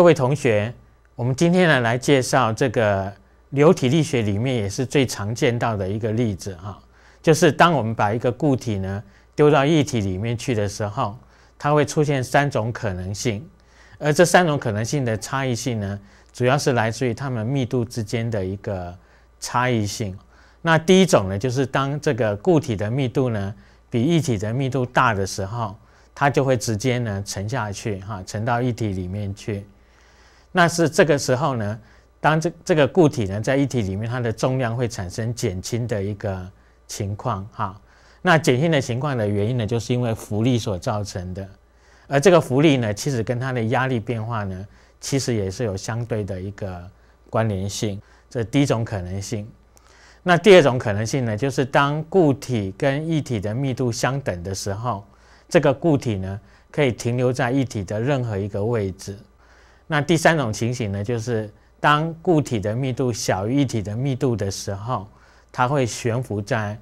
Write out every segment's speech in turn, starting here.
各位同学，我们今天呢来介绍这个流体力学里面也是最常见到的一个例子哈，就是当我们把一个固体呢丢到液体里面去的时候，它会出现三种可能性，而这三种可能性的差异性呢，主要是来自于它们密度之间的一个差异性。那第一种呢，就是当这个固体的密度呢比液体的密度大的时候，它就会直接呢沉下去哈，沉到液体里面去。那是这个时候呢，当这这个固体呢在一体里面，它的重量会产生减轻的一个情况哈。那减轻的情况的原因呢，就是因为浮力所造成的。而这个浮力呢，其实跟它的压力变化呢，其实也是有相对的一个关联性。这是第一种可能性。那第二种可能性呢，就是当固体跟液体的密度相等的时候，这个固体呢可以停留在液体的任何一个位置。那第三种情形呢，就是当固体的密度小于一体的密度的时候，它会悬浮在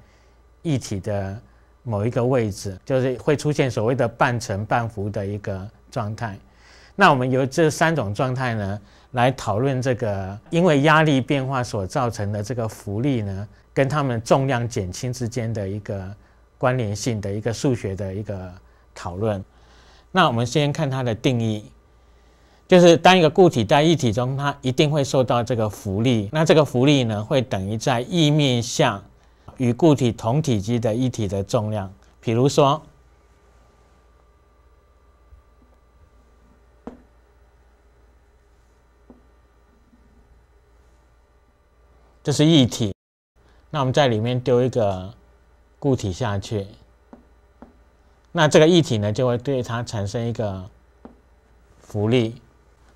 一体的某一个位置，就是会出现所谓的半沉半浮的一个状态。那我们由这三种状态呢，来讨论这个因为压力变化所造成的这个浮力呢，跟它们重量减轻之间的一个关联性的一个数学的一个讨论。那我们先看它的定义。就是当一个固体在液体中，它一定会受到这个浮力。那这个浮力呢，会等于在液面下与固体同体积的液体的重量。比如说，这是液体，那我们在里面丢一个固体下去，那这个液体呢，就会对它产生一个浮力。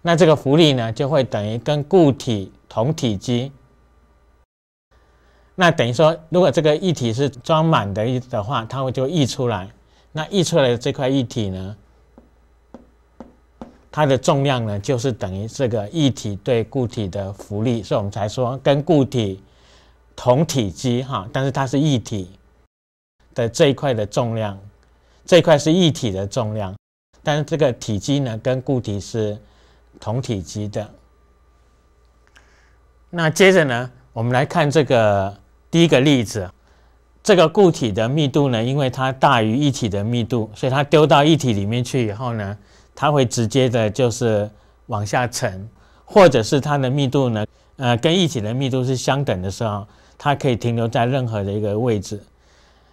那这个浮力呢，就会等于跟固体同体积。那等于说，如果这个液体是装满的的话，它会就溢出来。那溢出来的这块液体呢，它的重量呢，就是等于这个液体对固体的浮力。所以我们才说，跟固体同体积哈，但是它是液体的这一块的重量，这一块是液体的重量，但是这个体积呢，跟固体是。同体积的。那接着呢，我们来看这个第一个例子。这个固体的密度呢，因为它大于一体的密度，所以它丢到一体里面去以后呢，它会直接的就是往下沉。或者是它的密度呢，呃，跟一体的密度是相等的时候，它可以停留在任何的一个位置。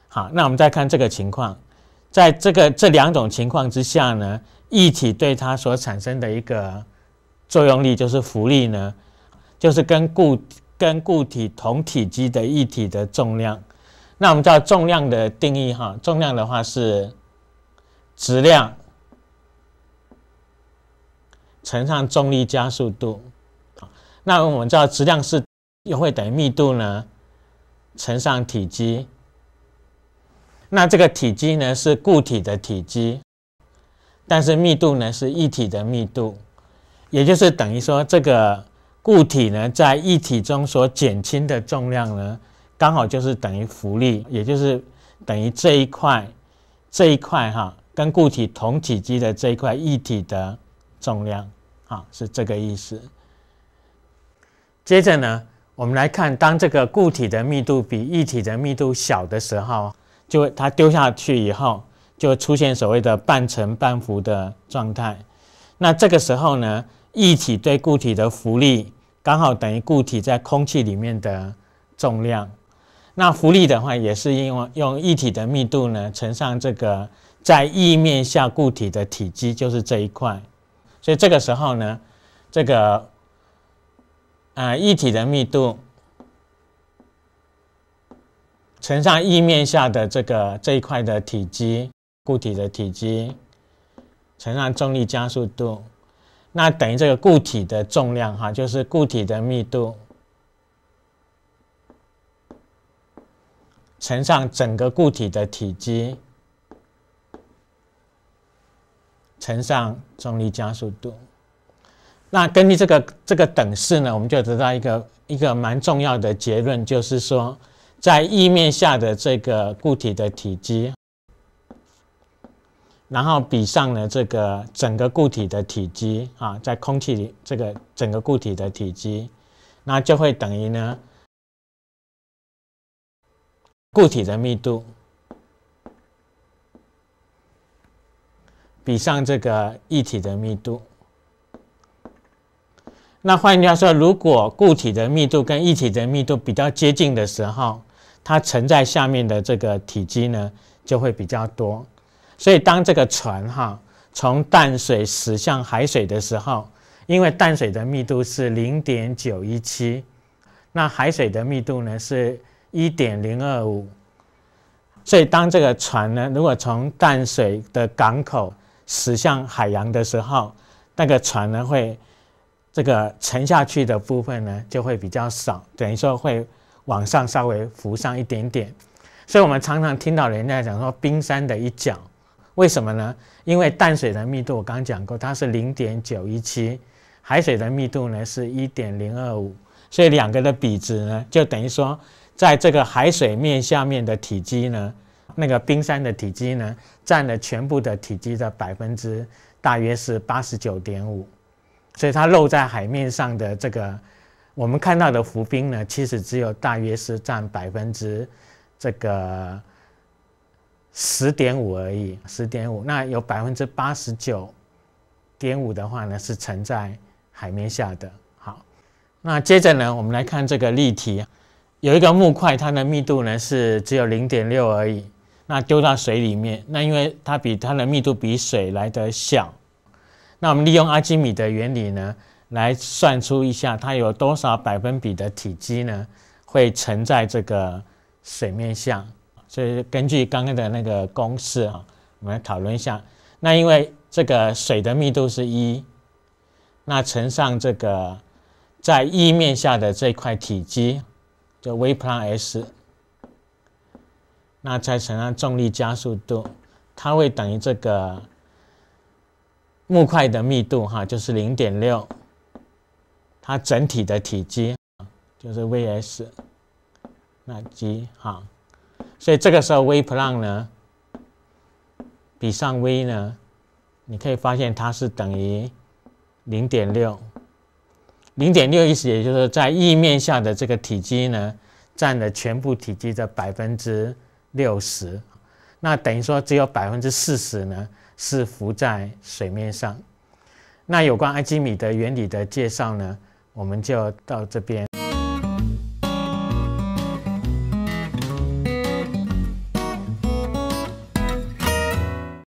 好，那我们再看这个情况，在这个这两种情况之下呢。液体对它所产生的一个作用力就是浮力呢，就是跟固跟固体同体积的一体的重量。那我们知道重量的定义哈，重量的话是质量乘上重力加速度。那我们知道质量是又会等于密度呢乘上体积。那这个体积呢是固体的体积。但是密度呢是一体的密度，也就是等于说这个固体呢在一体中所减轻的重量呢，刚好就是等于浮力，也就是等于这一块这一块哈，跟固体同体积的这一块一体的重量啊，是这个意思。接着呢，我们来看当这个固体的密度比一体的密度小的时候，就会它丢下去以后。就出现所谓的半沉半浮的状态，那这个时候呢，液体对固体的浮力刚好等于固体在空气里面的重量。那浮力的话，也是因为用液体的密度呢乘上这个在液面下固体的体积，就是这一块。所以这个时候呢，这个啊液体的密度乘上液面下的这个这一块的体积。固体的体积乘上重力加速度，那等于这个固体的重量哈，就是固体的密度乘上整个固体的体积乘上重力加速度。那根据这个这个等式呢，我们就得到一个一个蛮重要的结论，就是说，在液面下的这个固体的体积。然后比上呢这个整个固体的体积啊，在空气里这个整个固体的体积，那就会等于呢固体的密度比上这个液体的密度。那换句话说，如果固体的密度跟液体的密度比较接近的时候，它沉在下面的这个体积呢就会比较多。所以，当这个船哈从淡水驶向海水的时候，因为淡水的密度是零点九一七，那海水的密度呢是一点零二五，所以当这个船呢如果从淡水的港口驶向海洋的时候，那个船呢会这个沉下去的部分呢就会比较少，等于说会往上稍微浮上一点点。所以我们常常听到人家讲说，冰山的一角。为什么呢？因为淡水的密度我刚刚讲过，它是零点九一七，海水的密度呢是一点零二五，所以两个的比值呢，就等于说，在这个海水面下面的体积呢，那个冰山的体积呢，占了全部的体积的百分之大约是八十九点五，所以它露在海面上的这个我们看到的浮冰呢，其实只有大约是占百分之这个。十点五而已，十点五，那有百分之八十九点五的话呢，是沉在海面下的。好，那接着呢，我们来看这个例题，有一个木块，它的密度呢是只有零点六而已。那丢到水里面，那因为它比它的密度比水来得小，那我们利用阿基米德原理呢，来算出一下它有多少百分比的体积呢，会沉在这个水面下。所以根据刚刚的那个公式啊，我们来讨论一下。那因为这个水的密度是一，那乘上这个在 e 面下的这块体积，就 V plus S，那再乘上重力加速度，它会等于这个木块的密度哈，就是0.6，它整体的体积就是 V S，那 g 哈。所以这个时候，v p l o n 呢比上 v 呢，你可以发现它是等于0.6。0.6意思也就是在意面下的这个体积呢，占了全部体积的百分之六十。那等于说只有百分之四十呢是浮在水面上。那有关阿基米德原理的介绍呢，我们就到这边。